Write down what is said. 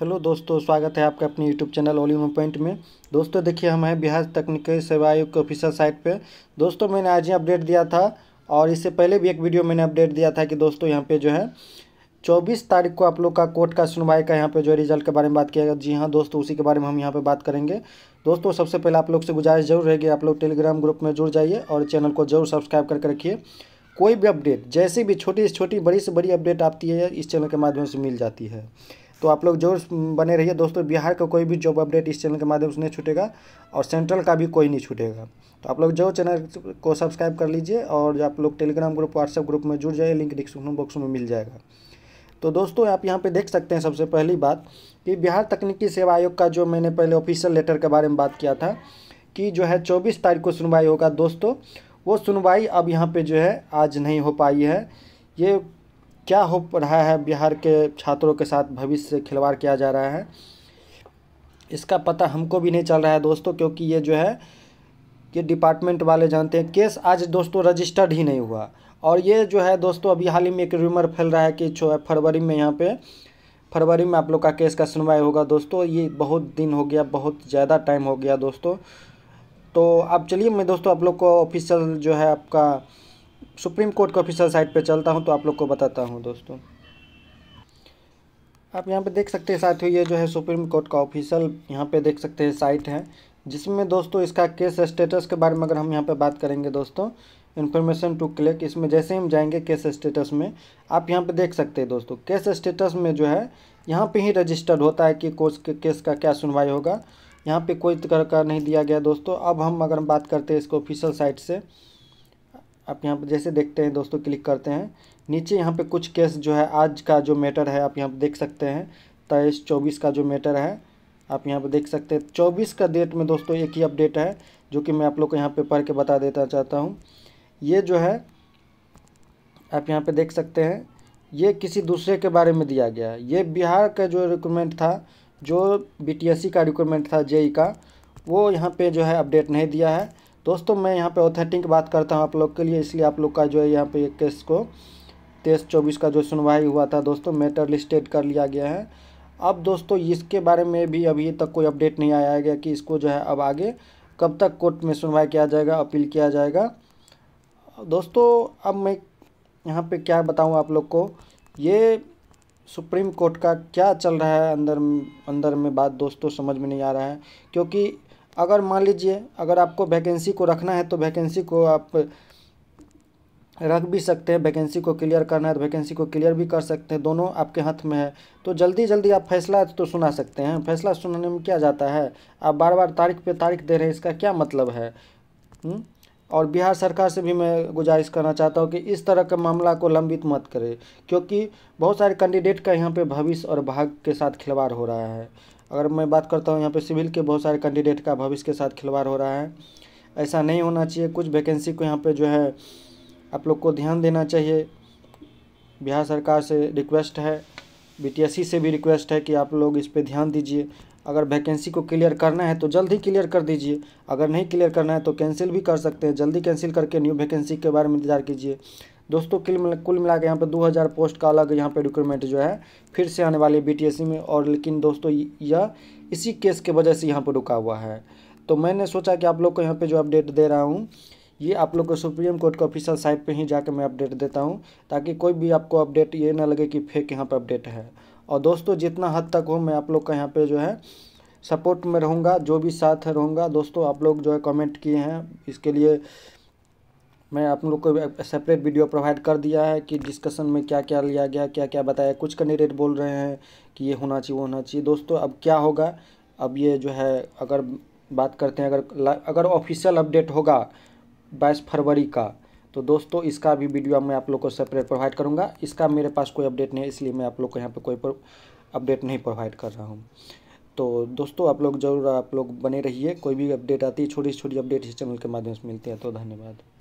Hello दोस्तों स्वागत है आपका अपने यूट्यूब चैनल ओली पॉइंट में दोस्तों देखिए हम हैं बिहार तकनीकी सेवा आयोग के ऑफिशियल साइट पे दोस्तों मैंने आज ही अपडेट दिया था और इससे पहले भी एक वीडियो मैंने अपडेट दिया था कि दोस्तों यहाँ पे जो है चौबीस तारीख को आप लोग का कोर्ट का सुनवाई का यहाँ पे जो है रिजल्ट के बारे में बात किया गया जी हाँ दोस्तों उसी के बारे में हम यहाँ पे बात करेंगे दोस्तों सबसे पहले आप लोग से गुजारिश जरूर रहेगी आप लोग टेलीग्राम ग्रुप में जुड़ जाइए और चैनल को जरूर सब्सक्राइब करके रखिए कोई भी अपडेट जैसी भी छोटी से छोटी बड़ी से बड़ी अपडेट आती है इस चैनल के माध्यम से मिल जाती है तो आप लोग जरूर बने रहिए दोस्तों बिहार का कोई भी जॉब अपडेट इस चैनल के माध्यम से नहीं छूटेगा और सेंट्रल का भी कोई नहीं छूटेगा तो आप लोग जरूर चैनल को सब्सक्राइब कर लीजिए और आप लोग टेलीग्राम ग्रुप व्हाट्सएप ग्रुप में जुड़ जाइए लिंक डिस्क्रिप्शन बॉक्स में मिल जाएगा तो दोस्तों आप यहाँ पे देख सकते हैं सबसे पहली बात कि बिहार तकनीकी सेवा आयोग का जो मैंने पहले ऑफिशियल लेटर के बारे में बात किया था कि जो है चौबीस तारीख को सुनवाई होगा दोस्तों वो सुनवाई अब यहाँ पर जो है आज नहीं हो पाई है ये क्या हो रहा है बिहार के छात्रों के साथ भविष्य से खिलवाड़ किया जा रहा है इसका पता हमको भी नहीं चल रहा है दोस्तों क्योंकि ये जो है कि डिपार्टमेंट वाले जानते हैं केस आज दोस्तों रजिस्टर्ड ही नहीं हुआ और ये जो है दोस्तों अभी हाल ही में एक रूमर फैल रहा है कि जो है फरवरी में यहाँ पे फरवरी में आप लोग का केस का सुनवाई होगा दोस्तों ये बहुत दिन हो गया बहुत ज़्यादा टाइम हो गया दोस्तों तो अब चलिए मैं दोस्तों आप लोग को ऑफिशियल जो है आपका सुप्रीम कोर्ट का ऑफिशियल साइट पे चलता हूँ तो आप लोग को बताता हूँ दोस्तों आप यहाँ पे देख सकते हैं साथियों ये जो है सुप्रीम कोर्ट का ऑफिशियल यहाँ पे देख सकते हैं साइट है जिसमें दोस्तों इसका केस स्टेटस के बारे में अगर हम यहाँ पे बात करेंगे दोस्तों इन्फॉर्मेशन टू क्लिक इसमें जैसे ही हम जाएंगे केस स्टेटस में आप यहाँ पे देख सकते हैं दोस्तों केस स्टेटस में जो है यहाँ पे ही रजिस्टर्ड होता है कि कोर्स के केस का क्या सुनवाई होगा यहाँ पे कोई तरह का नहीं दिया गया दोस्तों अब हम अगर बात करते हैं इसको ऑफिशियल साइट से आप यहाँ पर जैसे देखते हैं दोस्तों क्लिक करते हैं नीचे यहाँ पे कुछ केस जो है आज का जो मैटर है आप यहाँ पर देख सकते हैं तेईस चौबीस का जो मैटर है आप यहाँ पर देख सकते हैं चौबीस का डेट में दोस्तों एक ही अपडेट है जो कि मैं आप लोग को यहाँ पर पढ़ के बता देना चाहता हूँ ये जो है आप यहाँ पर देख सकते हैं ये किसी दूसरे के बारे में दिया गया है ये बिहार का जो रिक्रूटमेंट था जो सी का रिक्रूटमेंट था जेई e e का वो यहाँ पे जो है अपडेट नहीं दिया है दोस्तों मैं यहाँ पे ऑथेंटिक बात करता हूँ आप लोग के लिए इसलिए आप लोग का जो है यहाँ पे ये केस को तेईस चौबीस का जो सुनवाई हुआ था दोस्तों मैटर लिस्टेड कर लिया गया है अब दोस्तों इसके बारे में भी अभी तक कोई अपडेट नहीं आया गया कि इसको जो है अब आगे कब तक कोर्ट में सुनवाई किया जाएगा अपील किया जाएगा दोस्तों अब मैं यहाँ पर क्या बताऊँ आप लोग को ये सुप्रीम कोर्ट का क्या चल रहा है अंदर अंदर में बात दोस्तों समझ में नहीं आ रहा है क्योंकि अगर मान लीजिए अगर आपको वैकेंसी को रखना है तो वैकेंसी को आप रख भी सकते हैं वैकेंसी को क्लियर करना है तो वैकेंसी को क्लियर भी कर सकते हैं दोनों आपके हाथ में है तो जल्दी जल्दी आप फैसला तो सुना सकते हैं फैसला सुनाने में क्या जाता है आप बार बार तारीख पे तारीख दे रहे हैं इसका क्या मतलब है हुँ? और बिहार सरकार से भी मैं गुजारिश करना चाहता हूँ कि इस तरह के मामला को लंबित मत करें क्योंकि बहुत सारे कैंडिडेट का यहाँ पर भविष्य और भाग के साथ खिलवाड़ हो रहा है अगर मैं बात करता हूँ यहाँ पे सिविल के बहुत सारे कैंडिडेट का भविष्य के साथ खिलवाड़ हो रहा है ऐसा नहीं होना चाहिए कुछ वैकेंसी को यहाँ पे जो है आप लोग को ध्यान देना चाहिए बिहार सरकार से रिक्वेस्ट है बी से भी रिक्वेस्ट है कि आप लोग इस पर ध्यान दीजिए अगर वैकेंसी को क्लियर करना है तो जल्द ही क्लियर कर दीजिए अगर नहीं क्लियर करना है तो कैंसिल भी कर सकते हैं जल्दी कैंसिल करके न्यू वैकेंसी के बारे में इंतज़ार कीजिए दोस्तों कुल मिला कुल मिला के यहाँ पर दो हज़ार पोस्ट का अलग यहाँ पे रिक्रूटमेंट जो है फिर से आने वाली बीटीएससी e में और लेकिन दोस्तों यह इसी केस के वजह से यहाँ पर रुका हुआ है तो मैंने सोचा कि आप लोग को यहाँ पे जो अपडेट दे रहा हूँ ये आप लोग को सुप्रीम कोर्ट के ऑफिशियल साइट पे ही जाकर मैं अपडेट देता हूँ ताकि कोई भी आपको अपडेट ये ना लगे कि फेक यहाँ पर अपडेट है और दोस्तों जितना हद तक हो मैं आप लोग का यहाँ पर जो है सपोर्ट में रहूँगा जो भी साथ रहूँगा दोस्तों आप लोग जो है कमेंट किए हैं इसके लिए मैं आप लोग को सेपरेट वीडियो प्रोवाइड कर दिया है कि डिस्कशन में क्या क्या लिया गया क्या क्या बताया कुछ कैंडिडेट बोल रहे हैं कि ये होना चाहिए वो होना चाहिए दोस्तों अब क्या होगा अब ये जो है अगर बात करते हैं अगर अगर ऑफिशियल अपडेट होगा बाईस फरवरी का तो दोस्तों इसका भी वीडियो मैं आप लोग को सेपरेट प्रोवाइड करूँगा इसका मेरे पास कोई अपडेट नहीं है इसलिए मैं आप लोग को यहाँ पर कोई अपडेट नहीं प्रोवाइड कर रहा हूँ तो दोस्तों आप लोग जरूर आप लोग बने रहिए कोई भी अपडेट आती है छोटी छोटी अपडेट इस चैनल के माध्यम से मिलती है तो धन्यवाद